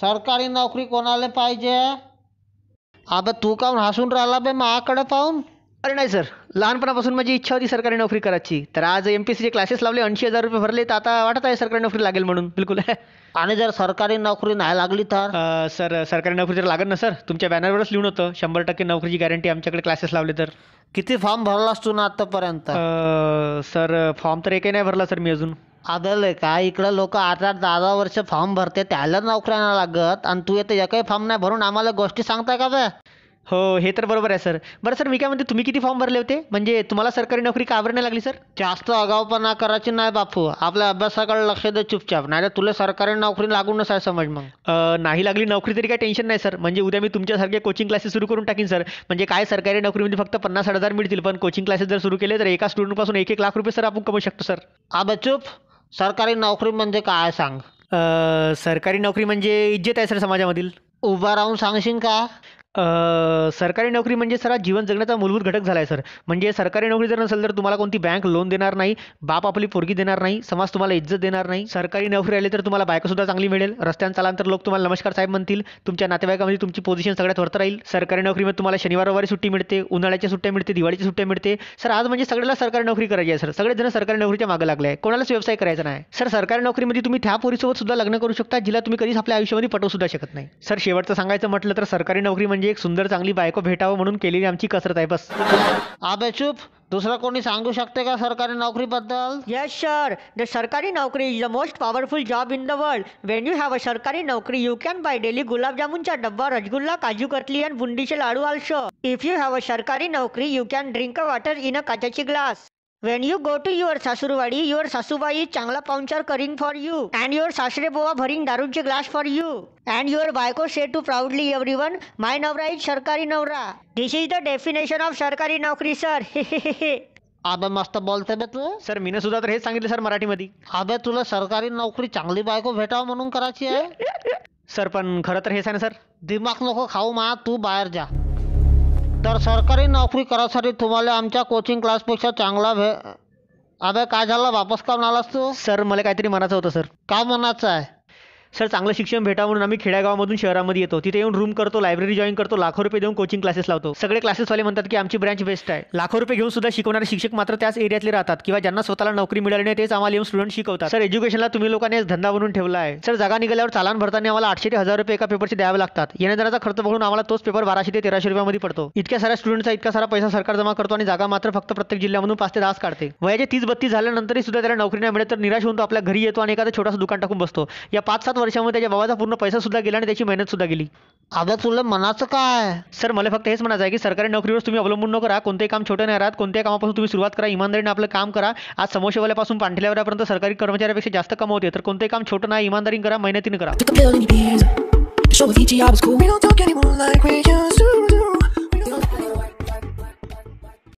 सरकारी नोकरी कोणाला पाहिजे अबे तू काऊन हसून राहिला बे माकडे पाहून अरे नाही सर लहानपणापासून माझी इच्छा होती सरकारी नोकरी करायची तर आज एम पी सीचे क्लासेस लावले ऐंशी हजार रुपये भरले तर आता वाटत आहे सरकारी नोकरी लागेल म्हणून बिलकुल आणि जर सरकारी नोकरी नाही लागली तर सर सरकारी नोकरी तर लागत ना सर तुमच्या बॅनरवरच लिहून होतं शंभर टक्के नोकरीची गॅरंटी आमच्याकडे क्लासेस लावले तर किती फॉर्म भरला असतो ना आतापर्यंत सर फॉर्म तर एकही नाही भरला सर मी अजून अगं लय काय इकडं लोक आठ आठ दहा दहा वर्ष फॉर्म भरते त्याला नोकऱ्या लागत आणि तू येतं एकही फॉर्म नाही भरून आम्हाला गोष्टी सांगताय का बे हो हे तर बरोबर आहे सर बरं सर मी काय म्हणते तुम्ही किती फॉर्म भरले होते म्हणजे तुम्हाला सरकारी नोकरी का नाही लागली सर जास्त अगावपणा करायची नाही बापू आपल्या अभ्यासाकडे लक्ष दे चुपचाप नाही तर तुला सरकारी नोकरी लागूनच नसाय समज मग नाही लागली नोकरी तरी काय टेन्शन नाही सर म्हणजे उद्या मी तुमच्यासारखे कोचिंग क्लासेस सुरू करून टाकीन सर म्हणजे काय सरकारी नोकरीमध्ये फक्त पन्नास हजार मिळतील पण कोचिंग क्लासेस जर सुरू केले तर एका स्टुडंटपासून एक एक लाख रुपये सर आपण कमवू शकतो सर आबा चुप सरकारी नोकरी म्हणजे काय सांग सरकारी नोकरी म्हणजे इज्जत आहे सर समाजामधील उभा राहून सांगशील का सरकारी नोकरी म्हणजे सर जीवन जगण्याचा मूलभूत घटक झाला आहे सर म्हणजे सरकारी नोकरी जर नसेल तर तुम्हाला कोणती बँक लोन देणार नाही बाप आपली पोरगी देणार नाही समाज तुम्हाला इज्जत देणार नाही सरकारी नोकरी आली तर तुम्हाला सुद्धा चांगली मिळेल रस्त्यानं लोक तुम्हाला नमस्कार साहेब म्हणतील तुमच्या नातेवाईकामध्ये तुमची पोझिशन सगळ्यात वरत राहील सरकारी नोकरीमध्ये तुम्हाला शनिवार रविवारी सुट्टी मिळते उन्हाळ्याच्या सुट्ट्या मिळते दिवाळीची सुट्ट्या मिळते सर आज म्हणजे सगळ्याला सरकारी नोकरी करायची आहे सर जण सरकारी नोकरीच्या मागे लागले आहे कोणालाच व्यवसाय करायचा नाही सर सरकारी नोकरीमध्ये तुम्ही त्या पोरीसोबत सुद्धा लग्न करू शकता जिला तुम्ही कधीच आपल्या आयुष्यामध्ये पटवू सुद्धा शकत नाही सर शेवटचं सांगायचं म्हटलं तर सरकारी नोकरी म्हणजे म्हणजे एक सुंदर चांगली बायको भेटावं म्हणून केलेली आमची कसरत आहे बस आबे चुप दुसरा कोणी सांगू शकते का सरकारी नोकरी बद्दल येस सर द सरकारी नोकरी is the most powerful job in the world when you have a सरकारी नोकरी यू कॅन बाय डेली गुलाबजामुनचा डब्बा रसगुल्ला काजू कतली आणि बुंदीचे laddu also if you have a सरकारी नोकरी you can drink a water in a काचाची glass when you go to your सासूरवाडी युअर सासूबाई चांगला पाहुणचार करिंग फॉर यू अँड युअर सासरे बोवा भरिंग दारूचे glass for you and your बायको say to proudly everyone my नवरा इज सरकारी नवरा this is the definition of सरकारी नोकरी सर आबा मस्त बोलते बे तू सर मीनं सुद्धा तर हे सांगितलं सर मराठीमध्ये आबे तुला सरकारी नोकरी चांगली बायको भेटावं म्हणून करायची आहे सर पण खरं तर हे आहे सर दिमाग नको खाऊ मा तू बाहेर जा तर सरकारी नोकरी करायसाठी तुम्हाला आमच्या कोचिंग क्लासपेक्षा चांगला भे अबे काय झाला वापस का म्हणालास तू सर मला काहीतरी म्हणायचं होतं सर काय म्हणायचं आहे सर चांगलं शिक्षण भेटा म्हणून आम्ही खेड्यागावामधून शहरामध्ये येतो तिथे येऊन रूम करतो लायब्ररी जॉईन करतो लाखो रुपये देऊन कोचिंग क्लासेस लावतो सगळे क्लासेसवाले म्हणतात की आमची ब्रँच बेस्ट आहे लाखो रुपये घेऊन सुद्धा शिकवणारे शिक्षक मात्र त्याच एरियातले राहतात किंवा ज्यांना स्वतःला नोकरी मिळाली नाही तेच आम्हाला येऊन स्टुडंट शिकवतात सर एज्युकेशनला तुम्ही लोकांनी धंदा बनवून ठेवला आहे सर जागा निघाल्यावर चालान भरताना आम्हाला आठशे ते हजार रुपये एका पेपरचे द्यावे लागतात येण्याचा खर्च बघून आम्हाला तोच पेपर बाराशे ते तेराशे रुपयामध्ये पडतो इतक्या साऱ्या स्टुडंटचा इतका सारा पैसा सरकार जमा करतो आणि जागा मात्र फक्त प्रत्येक जिल्ह्यामधून पाच ते दहा काढते वयाचे तीस बत्तीस झाल्यानंतरही सुद्धा त्याला नोकरी नाही मिळत तर निराश होऊन तो आपल्या घरी येतो आणि एखादा छोटासा दुकान टाकून बसतो या पाच सात वर्षामध्ये त्याच्या बाबाचा पूर्ण पैसा सुद्धा गेला आणि त्याची मेहनत सुद्धा गेली अगं तुला मनाचं काय सर मला फक्त हेच म्हणायचं आहे की सरकारी नोकरीवर तुम्ही अवलंबून न करा कोणतेही काम छोटे नाही राहत कोणत्याही कामापासून तुम्ही सुरुवात करा इमानदारीने आपलं काम करा आज समोसेवाल्यापासून पांढल्यावरपर्यंत सरकारी कर्मचाऱ्यापेक्षा जास्त कमावते तर कोणतेही काम छोटं नाही इमानदारीने करा मेहनतीने करा